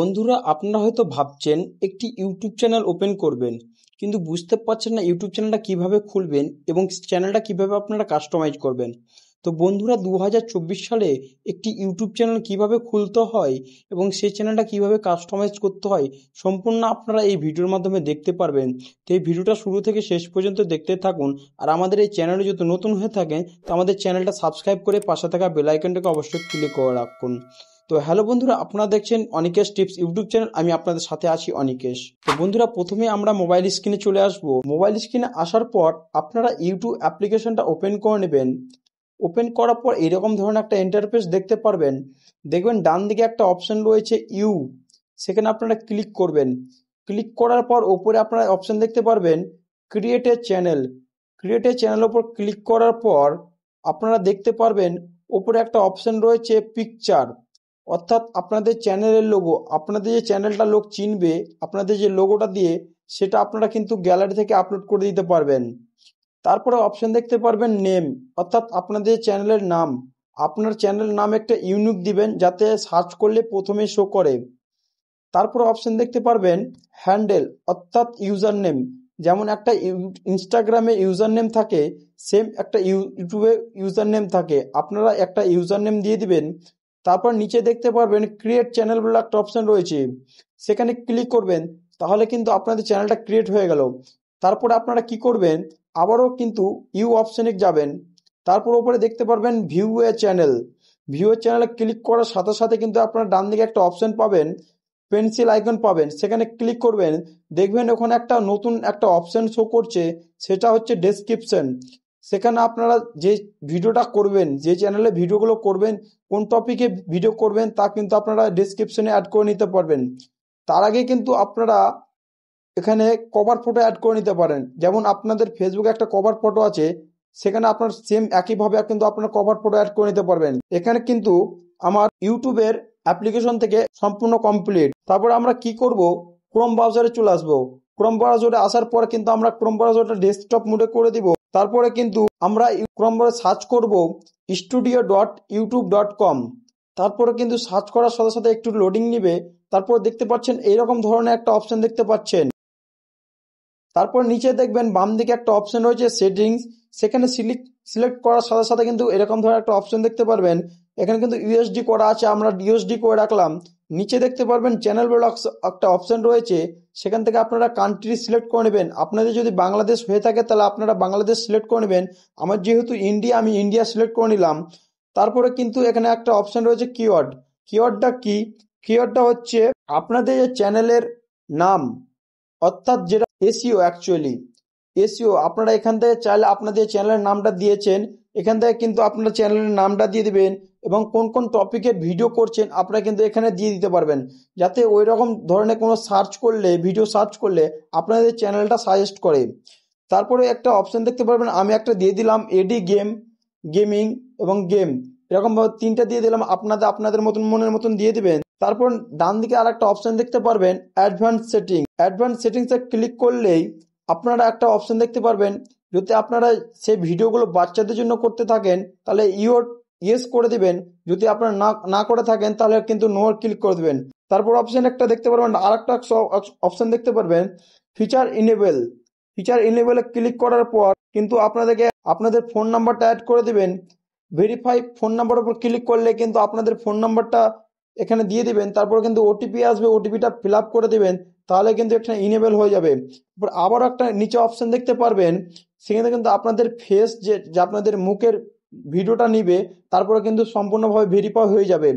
বন্ধুরা আপনারা হয়তো ভাবছেন একটি ইউটিউব চ্যানেল ওপেন করবেন কিন্তু বুঝতে পারছেন না ইউটিউব চ্যানেলটা কিভাবে খুলবেন এবং চ্যানেলটা কিভাবে আপনারা কাস্টমাইজ করবেন তো বন্ধুরা দু সালে একটি ইউটিউব চ্যানেল কিভাবে খুলতে হয় এবং সেই চ্যানেলটা কিভাবে কাস্টমাইজ করতে হয় সম্পূর্ণ আপনারা এই ভিডিওর মাধ্যমে দেখতে পারবেন তো এই ভিডিওটা শুরু থেকে শেষ পর্যন্ত দেখতে থাকুন আর আমাদের এই চ্যানেলে যদি নতুন হয়ে থাকেন তো আমাদের চ্যানেলটা সাবস্ক্রাইব করে পাশে থাকা বেলাইকনটাকে অবশ্যই ক্লিক করে রাখুন তো হ্যালো বন্ধুরা আপনারা দেখছেন অনিকেশ টিপস ইউটিউব চ্যানেল আমি আপনাদের সাথে আছি অনিকেশ তো বন্ধুরা প্রথমে আমরা মোবাইল স্ক্রিনে চলে আসব মোবাইল স্ক্রিনে আসার পর আপনারা ইউটিউব অ্যাপ্লিকেশনটা ওপেন করে নেবেন ওপেন করার পর এরকম ধরনের একটা ইন্টারফেস দেখতে পারবেন দেখবেন ডান দিকে একটা অপশন রয়েছে ইউ সেখানে আপনারা ক্লিক করবেন ক্লিক করার পর ওপরে আপনারা অপশন দেখতে পারবেন create a channel create a চ্যানেলের ওপর ক্লিক করার পর আপনারা দেখতে পারবেন ওপরে একটা অপশন রয়েছে পিকচার অর্থাৎ আপনাদের চ্যানেলের লোগো আপনাদের যে চ্যানেলটা লোক চিনবে আপনাদের যে লোগোটা দিয়ে সেটা আপনারা কিন্তু গ্যালারি থেকে আপলোড করে দিতে পারবেন তারপরে অপশন দেখতে পারবেন নেম অর্থাৎ আপনাদের চ্যানেলের নাম আপনার চ্যানেল নাম একটা ইউনিক দিবেন যাতে সার্চ করলে প্রথমে শো করে তারপর অপশন দেখতে পারবেন হ্যান্ডেল অর্থাৎ ইউজার নেম যেমন একটা ইনস্টাগ্রামে ইউজার নেম থাকে সেম একটা ইউটিউবে ইউজার নেম থাকে আপনারা একটা ইউজার নেম দিয়ে দিবেন তারপর নিচে দেখতে পারবেন ক্রিয়েট চ্যানেল বলে একটা অপশান রয়েছে সেখানে ক্লিক করবেন তাহলে কিন্তু আপনাদের চ্যানেলটা ক্রিয়েট হয়ে গেল তারপর আপনারা কি করবেন আবারও কিন্তু ইউ অপশানে যাবেন তারপর ওপরে দেখতে পারবেন view a channel view a চ্যানেলে ক্লিক করার সাথে সাথে কিন্তু আপনারা ডান দিকে একটা অপশান পাবেন পেন্সিল আইকন পাবেন সেখানে ক্লিক করবেন দেখবেন ওখানে একটা নতুন একটা অপশান শো করছে সেটা হচ্ছে ডেসক্রিপশন সেখানে আপনারা যে ভিডিওটা করবেন যে চ্যানেলে ভিডিওগুলো করবেন কোন টপিকে ভিডিও করবেন তা কিন্তু আপনারা ডিসক্রিপশনে অ্যাড করে নিতে পারবেন তার আগে কিন্তু আপনারা এখানে কভার ফটো অ্যাড করে নিতে পারেন যেমন আপনাদের ফেসবুকে একটা কভার ফটো আছে সেখানে আপনার সেম একইভাবে কিন্তু আপনার কভার ফটো অ্যাড করে নিতে পারবেন এখানে কিন্তু আমার ইউটিউবের অ্যাপ্লিকেশন থেকে সম্পূর্ণ কমপ্লিট তারপর আমরা কি করব ক্রোম ব্রাউজারে চলে আসবো ক্রোম ব্রাউজারে আসার পর কিন্তু আমরা ক্রোম ব্রাউজারটা ডেস্কটপ মোডে করে দিব তারপরে কিন্তু আমরা ক্রমভাবে সার্চ করব studio dot YouTube dot com তারপরে কিন্তু সার্চ করার সাথে সাথে একটু লোডিং নিবে তারপর দেখতে পাচ্ছেন এইরকম ধরনের একটা অপশন দেখতে পাচ্ছেন তারপর নিচে দেখবেন বাম দিকে একটা অপশন রয়েছে সেটিংস সেখানে সিলেক্ট সিলেক্ট করার সাথে সাথে কিন্তু এরকম ধরনের একটা অপশন দেখতে পারবেন এখানে কিন্তু ইউএসডি করা আছে আমরা ডিএসডি করে রাখলাম নিচে দেখতে পারবেন চ্যানেল ব্লক একটা অপশন রয়েছে সেখান থেকে আপনারা কান্ট্রি সিলেক্ট করে নেবেন আপনাদের যদি বাংলাদেশ হয়ে থাকে তাহলে আপনারা বাংলাদেশ সিলেক্ট করে নেবেন আমার যেহেতু ইন্ডিয়া আমি ইন্ডিয়া সিলেক্ট করে নিলাম তারপরে কিন্তু এখানে একটা অপশন রয়েছে কিওয়ার্ড কিওয়ার্ডটা কি কিওয়ার্ডটা হচ্ছে আপনাদের চ্যানেলের নাম অর্থাৎ যেটা এসিও অ্যাকচুয়ালি e এসিও আপনারা এখান থেকে চাইলে আপনাদের চ্যানেলের নামটা দিয়েছেন এখান থেকে কিন্তু আপনারা চ্যানেলের নামটা দিয়ে দেবেন এবং কোন কোন টপিকে ভিডিও করছেন আপনারা কিন্তু এখানে দিয়ে দিতে পারবেন যাতে ওই রকম ধরনের কোনো সার্চ করলে ভিডিও সার্চ করলে আপনাদের চ্যানেলটা সাজেস্ট করে তারপরে একটা অপশন দেখতে পারবেন আমি একটা দিয়ে দিলাম এডি গেম গেমিং এবং গেম এরকমভাবে তিনটা দিয়ে দিলাম আপনাদের আপনাদের মতন মনের মতন দিয়ে দেবেন তারপর ডান দিকে আর একটা অপশন দেখতে পারবেন অ্যাডভান্স সেটিং অ্যাডভান্স সেটিংসে ক্লিক করলেই আপনারা একটা অপশন দেখতে পারবেন যদি আপনারা সেই ভিডিওগুলো বাচ্চাদের জন্য করতে থাকেন তাহলে ইওর ইয়েস করে দিবেন যদি আপনারা না না করে থাকেন তাহলে কিন্তু নোর ক্লিক করে দেবেন তারপর অপশন একটা দেখতে পারবেন আর একটা অপশন দেখতে পারবেন ফিচার ইনেবেল ফিচার ইনেবেলে ক্লিক করার পর কিন্তু আপনাদেরকে আপনাদের ফোন নাম্বারটা অ্যাড করে দেবেন ভেরিফাই ফোন নাম্বার উপর ক্লিক করলে কিন্তু আপনাদের ফোন নাম্বারটা এখানে দিয়ে দিবেন তারপর কিন্তু ওটিপি আসবে ওটিপিটা ফিল আপ করে দেবেন তাহলে কিন্তু এখানে ইনেবল হয়ে যাবে এবার আবারও একটা নিচে অপশান দেখতে পারবেন সেখানে কিন্তু আপনাদের ফেস যে আপনাদের মুখের ভিডিওটা নিবে তারপরে কিন্তু সম্পূর্ণভাবে ভেরিফাই হয়ে যাবে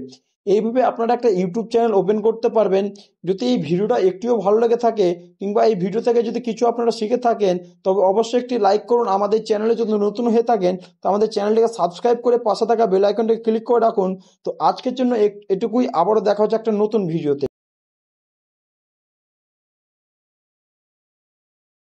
এইভাবে আপনারা একটা ইউটিউব চ্যানেল ওপেন করতে পারবেন যদি এই ভিডিওটা একটিও ভালো লেগে থাকে কিংবা এই ভিডিও থেকে যদি কিছু আপনারা শিখে থাকেন তবে অবশ্যই একটি লাইক করুন আমাদের চ্যানেলে যদি নতুন হয়ে থাকেন তো আমাদের চ্যানেলটিকে সাবস্ক্রাইব করে পাশে থাকা বেল আইকনটি ক্লিক করে রাখুন তো আজকের জন্য এটুকুই আবারও দেখা হচ্ছে একটা নতুন ভিডিওতে